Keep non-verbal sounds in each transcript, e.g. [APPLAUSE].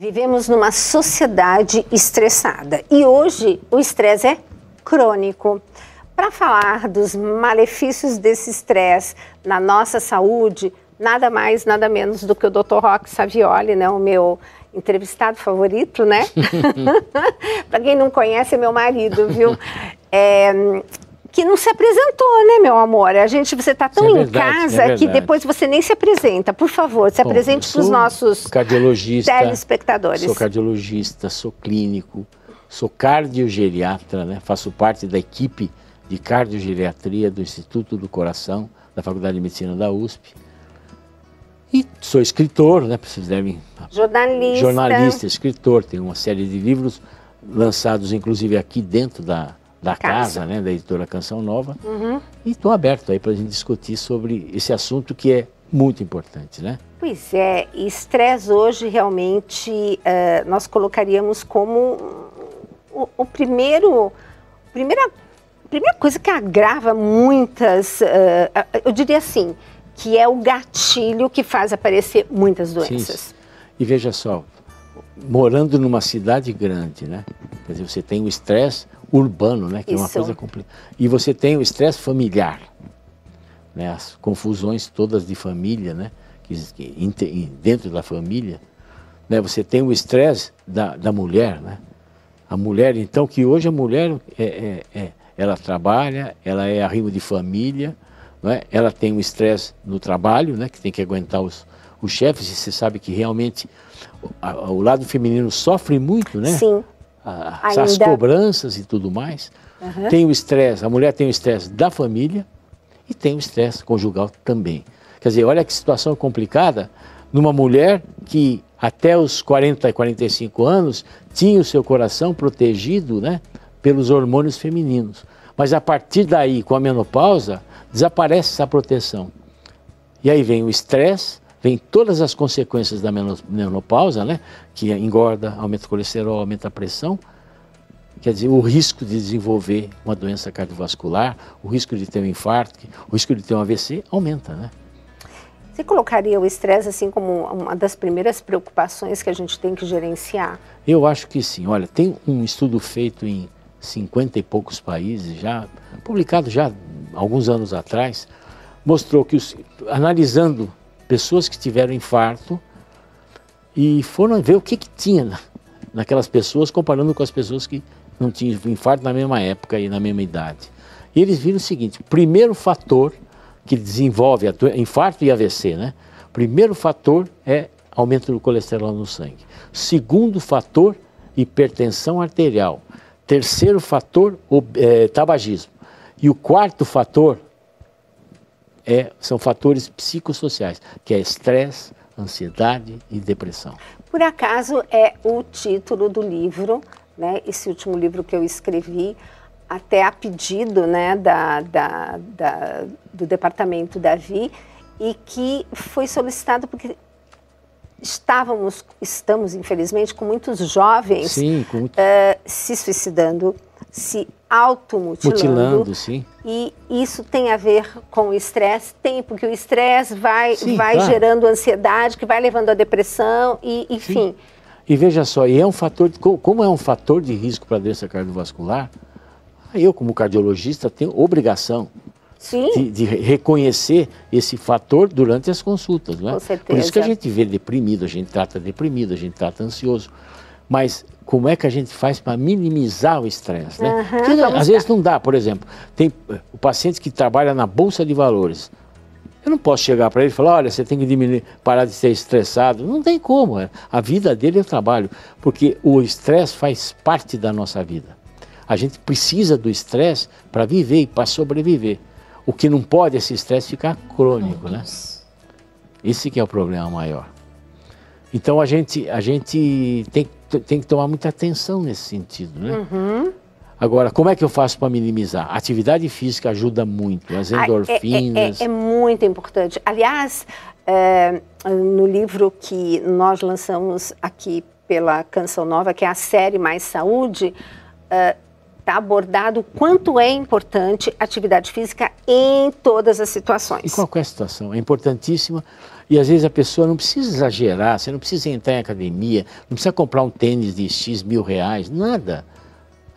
Vivemos numa sociedade estressada e hoje o estresse é crônico. Para falar dos malefícios desse estresse na nossa saúde, nada mais, nada menos do que o Dr. Roque Savioli, né, o meu entrevistado favorito, né? [LAUGHS] Para quem não conhece, é meu marido, viu? É, que não se apresentou, né, meu amor? A gente, você está tão é verdade, em casa é que depois você nem se apresenta. Por favor, se Bom, apresente para os nossos cardiologista, telespectadores. Sou cardiologista, sou clínico, sou cardiogeriatra, né? Faço parte da equipe de cardiogeriatria do Instituto do Coração da Faculdade de Medicina da USP. E sou escritor, né? Vocês devem. Jornalista. Jornalista, escritor. Tenho uma série de livros lançados, inclusive aqui dentro da da casa, casa né, da editora Canção Nova. Uhum. E estou aberto aí para a gente discutir sobre esse assunto que é muito importante, né? Pois é, estresse hoje realmente uh, nós colocaríamos como o, o primeiro, primeira, primeira coisa que agrava muitas, uh, eu diria assim, que é o gatilho que faz aparecer muitas doenças. Sim. E veja só, morando numa cidade grande, né? Quer dizer, você tem o estresse, urbano, né? Que Isso. é uma coisa complicada. E você tem o estresse familiar, né? As confusões todas de família, né? Que, dentro da família, né? Você tem o estresse da, da mulher, né? A mulher, então, que hoje a mulher é, é, é ela trabalha, ela é arrimo de família, né? ela tem o estresse no trabalho, né? que tem que aguentar os, os chefes, e você sabe que realmente o lado feminino sofre muito, né? Sim as cobranças e tudo mais. Uhum. Tem o estresse, a mulher tem o estresse da família e tem o estresse conjugal também. Quer dizer, olha que situação complicada numa mulher que até os 40, 45 anos tinha o seu coração protegido né, pelos hormônios femininos. Mas a partir daí, com a menopausa, desaparece essa proteção. E aí vem o estresse, vem todas as consequências da menopausa, né? Que engorda, aumenta o colesterol, aumenta a pressão. Quer dizer, o risco de desenvolver uma doença cardiovascular, o risco de ter um infarto, o risco de ter um AVC aumenta, né? Você colocaria o estresse assim como uma das primeiras preocupações que a gente tem que gerenciar? Eu acho que sim. Olha, tem um estudo feito em 50 e poucos países já, publicado já alguns anos atrás, mostrou que os, analisando pessoas que tiveram infarto e foram ver o que, que tinha na, naquelas pessoas, comparando com as pessoas que não tinham infarto na mesma época e na mesma idade. E eles viram o seguinte: primeiro fator que desenvolve infarto e AVC, né? Primeiro fator é aumento do colesterol no sangue. Segundo fator, hipertensão arterial. Terceiro fator, o, é, eh, tabagismo. E o quarto fator, é, são fatores psicossociais, que é estresse, ansiedade e depressão. Por acaso é o título do livro, né? Esse último livro que eu escrevi, até a pedido, né, da, da, da do departamento Davi, e que foi solicitado porque estávamos, estamos infelizmente, com muitos jovens sim, com... uh, se suicidando, se automutilando. Mutilando, sim. E isso tem a ver com o estresse? Tem, porque o estresse vai, sim, vai claro. gerando ansiedade, que vai levando à depressão, e enfim. Sim. E veja só, e é um fator, como é um fator de risco para a doença cardiovascular, eu como cardiologista tenho obrigação de, de, reconhecer esse fator durante as consultas. Né? Com certeza. Por isso que a gente vê deprimido, a gente trata deprimido, a gente trata ansioso. Mas como é que a gente faz para minimizar o estresse? Né? Uhum, Porque, né, às vezes não dá, por exemplo, tem o paciente que trabalha na Bolsa de Valores. Eu não posso chegar para ele e falar, olha, você tem que diminuir, parar de ser estressado. Não tem como. É. A vida dele é o trabalho. Porque o estresse faz parte da nossa vida. A gente precisa do estresse para viver e para sobreviver. O que não pode é esse estresse ficar crônico, né? Esse que é o problema maior. Então a gente, a gente tem, tem que tomar muita atenção nesse sentido, né? Uhum. Agora, como é que eu faço para minimizar? atividade física ajuda muito, as endorfinas. Ah, é, é, é, é muito importante. Aliás, eh, no livro que nós lançamos aqui pela Canção Nova, que é a série Mais Saúde, eh, está abordado o quanto é importante atividade física em todas as situações. Em qualquer é situação, é importantíssima. E às vezes a pessoa não precisa exagerar, você não precisa entrar em academia, não precisa comprar um tênis de X mil reais, nada.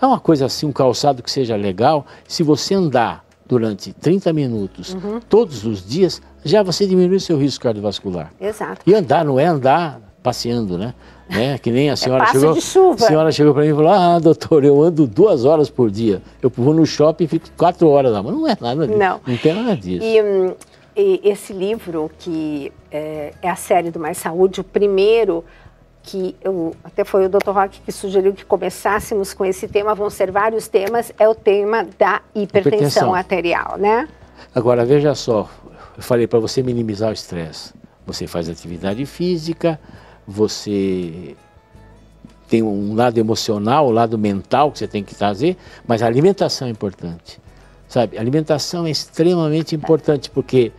É uma coisa assim, um calçado que seja legal. Se você andar durante 30 minutos uhum. todos os dias, já você diminui seu risco cardiovascular. Exato. E andar não é andar passeando, né? né? Que nem a é senhora é chegou. De chuva. A senhora chegou para mim e falou: Ah, doutor, eu ando duas horas por dia. Eu vou no shopping e fico quatro horas lá. Mas não é nada disso. Não, não tem nada disso. E, hum, e esse livro, que é, é a série do Mais Saúde, o primeiro que eu, até foi o Dr. Rock que sugeriu que começássemos com esse tema, vão ser vários temas, é o tema da hipertensão, hipertensão. arterial, né? Agora, veja só, eu falei para você minimizar o estresse. Você faz atividade física, você tem um lado emocional, um lado mental que você tem que trazer, mas a alimentação é importante. Sabe, a alimentação é extremamente importante porque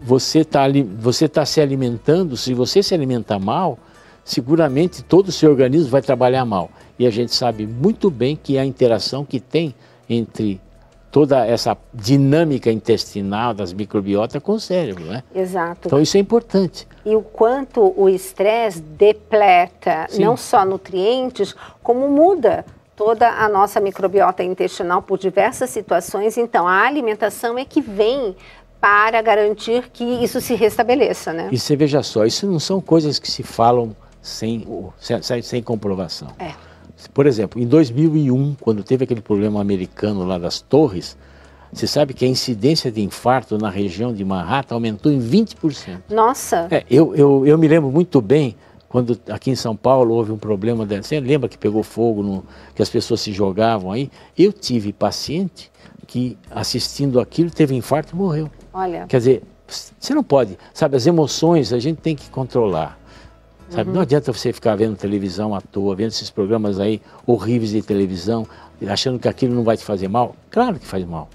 você está você tá se alimentando, se você se alimenta mal, seguramente todo o seu organismo vai trabalhar mal. E a gente sabe muito bem que a interação que tem entre toda essa dinâmica intestinal das microbiotas com o cérebro, né? Exato. Então isso é importante. E o quanto o estresse depleta Sim. não só nutrientes, como muda toda a nossa microbiota intestinal por diversas situações. Então a alimentação é que vem para garantir que isso se restabeleça, né? E você veja só, isso não são coisas que se falam sem, sem, sem comprovação. É. Por exemplo, em 2001, quando teve aquele problema americano lá das torres, você sabe que a incidência de infarto na região de Manhattan aumentou em 20%. Nossa! É, eu, eu, eu me lembro muito bem quando aqui em São Paulo houve um problema dessa. Você lembra que pegou fogo, no, que as pessoas se jogavam aí? Eu tive paciente que assistindo aquilo teve infarto e morreu. Olha. Quer dizer, você não pode, sabe, as emoções a gente tem que controlar. Sabe? Uhum. Não adianta você ficar vendo televisão à toa, vendo esses programas aí horríveis de televisão, achando que aquilo não vai te fazer mal. Claro que faz mal.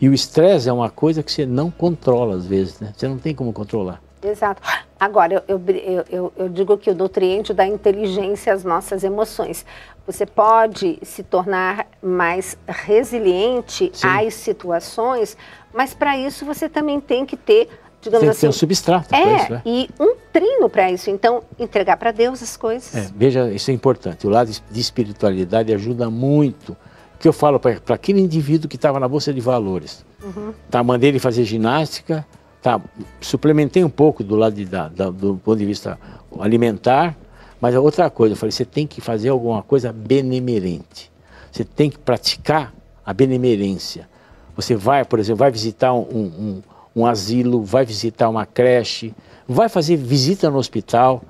E o estresse é uma coisa que você não controla às vezes, né? Você não tem como controlar. Exato. Agora, eu, eu, eu, eu digo que o nutriente dá inteligência às nossas emoções. Você pode se tornar mais resiliente Sim. às situações, mas para isso você também tem que ter digamos tem assim. Tem um substrato é, para isso, né? e um trino para isso. Então, entregar para Deus as coisas. É, veja, isso é importante. O lado de espiritualidade ajuda muito. que eu falo para aquele indivíduo que estava na Bolsa de Valores? Uhum. Tá, mandei ele fazer ginástica, tá, suplementei um pouco do lado de, da, do ponto de vista alimentar, mas a é outra coisa, eu falei, você tem que fazer alguma coisa benemerente. Você tem que praticar a benemerência. Você vai, por exemplo, vai visitar um, um um asilo, vai visitar uma creche, vai fazer visita no hospital.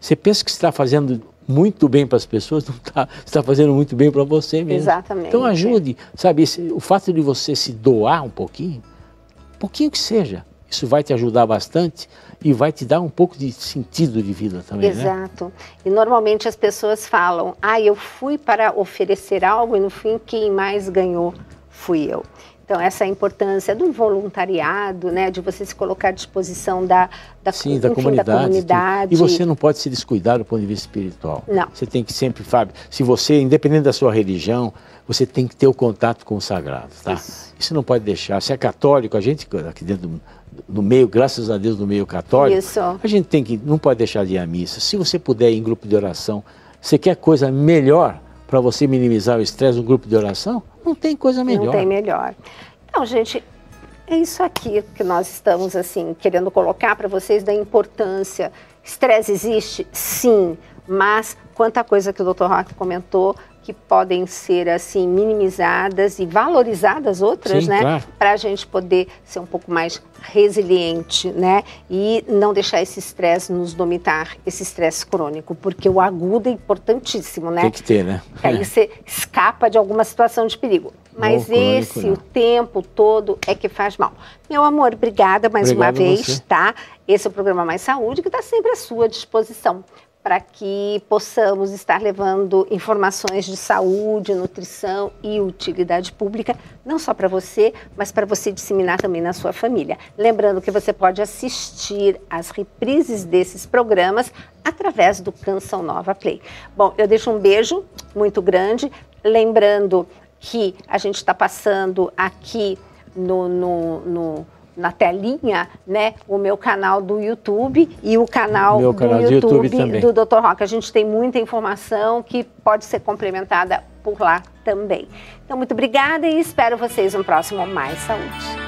Você pensa que está fazendo muito bem para as pessoas, [LAUGHS] não está, está fazendo muito bem para você mesmo. Exatamente. Então ajude, sabe? o fato de você se doar um pouquinho, pouquinho que seja, isso vai te ajudar bastante e vai te dar um pouco de sentido de vida também, né? Exato. Né? E normalmente as pessoas falam, ah, eu fui para oferecer algo e no fim quem mais ganhou fui eu. Então, essa importância do voluntariado, né, de você se colocar à disposição da, da, Sim, enfim, da comunidade. Da comunidade. E você não pode se descuidar do ponto de vista espiritual. Não. Você tem que sempre, Fábio, se você, independente da sua religião, você tem que ter o contato com o sagrado, tá? Isso, Isso não pode deixar. Se é católico, a gente aqui dentro do, no meio, graças a Deus, no meio católico, Isso. a gente tem que, não pode deixar de ir à missa. Se você puder ir em grupo de oração, você quer coisa melhor para você minimizar o estresse, um grupo de oração? Não tem coisa melhor. Não tem melhor. Então, gente, é isso aqui que nós estamos assim querendo colocar para vocês da importância. Estresse existe? Sim, mas quanta coisa que o Dr. Rock comentou que podem ser assim minimizadas e valorizadas outras, Sim, né? Claro. Para a gente poder ser um pouco mais resiliente, né? E não deixar esse estresse nos dominar, esse estresse crônico, porque o agudo é importantíssimo, né? Tem que ter, né? Aí é. você escapa de alguma situação de perigo. Mas esse, crônico, né? o tempo todo, é que faz mal. Meu amor, obrigada mais Obrigado uma vez, tá? Esse é o programa Mais Saúde, que está sempre à sua disposição para que possamos estar levando informações de saúde, nutrição e utilidade pública, não só para você, mas para você disseminar também na sua família. Lembrando que você pode assistir às reprises desses programas através do Canção Nova Play. Bom, eu deixo um beijo muito grande, lembrando que a gente está passando aqui no, no, no na telinha, né, o meu canal do YouTube e o canal, meu do YouTube, YouTube do Dr. Rock. A gente tem muita informação que pode ser complementada por lá também. Então, muito obrigada e espero vocês no próximo Mais Saúde.